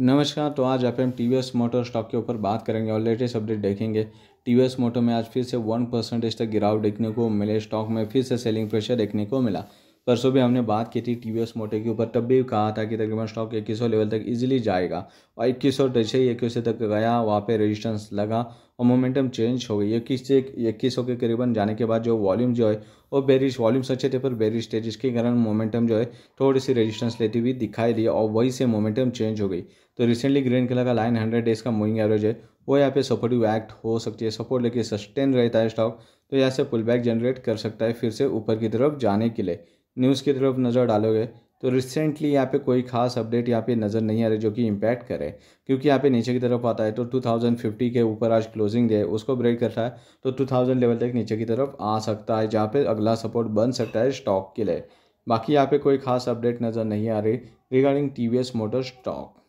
नमस्कार तो आज आप हम टी मोटर स्टॉक के ऊपर बात करेंगे और लेटेस्ट अपडेट देखेंगे टी वी मोटर में आज फिर से वन परसेंटेज तक गिरावट देखने को मिले स्टॉक में फिर से सेलिंग प्रेशर देखने को मिला परसों भी हमने बात की थी टी वी मोटे के ऊपर तब भी कहा था कि तकरीबन स्टॉक इक्कीस लेवल तक इजीली जाएगा और इक्कीस सौ जैसे तो ही इक्कीस तक गया वहाँ पे रेजिस्टेंस लगा और मोमेंटम चेंज हो गई इक्कीस से इक्कीस सौ के करीबन जाने के बाद जो वॉल्यूम जो है वो बेरिश वॉल्यूम्स अच्छे थे पर बेरिश थे जिसके कारण मोमेंटम जो है थोड़ी सी रेजिस्टेंस लेती हुई दिखाई दी और वहीं से मोमेंटम चेंज हो गई तो रिसेंटली ग्रीन कलर का लाइन हंड्रेड डेज का मूविंग एवरेज है वो यहाँ पे सपोर्टिव एक्ट हो सकती है सपोर्ट लेके सस्टेन रहता है स्टॉक तो यहाँ से पुल बैक जनरेट कर सकता है फिर से ऊपर की तरफ जाने के लिए न्यूज़ की तरफ नज़र डालोगे तो रिसेंटली यहाँ पे कोई खास अपडेट यहाँ पे नज़र नहीं आ रही जो कि इम्पैक्ट करे क्योंकि यहाँ पे नीचे की तरफ आता है तो 2050 के ऊपर आज क्लोजिंग दे उसको ब्रेक करता है तो 2000 लेवल तक नीचे की तरफ आ सकता है जहाँ पे अगला सपोर्ट बन सकता है स्टॉक के लिए बाकी यहाँ पे कोई खास अपडेट नज़र नहीं आ रही regarding T V motor stock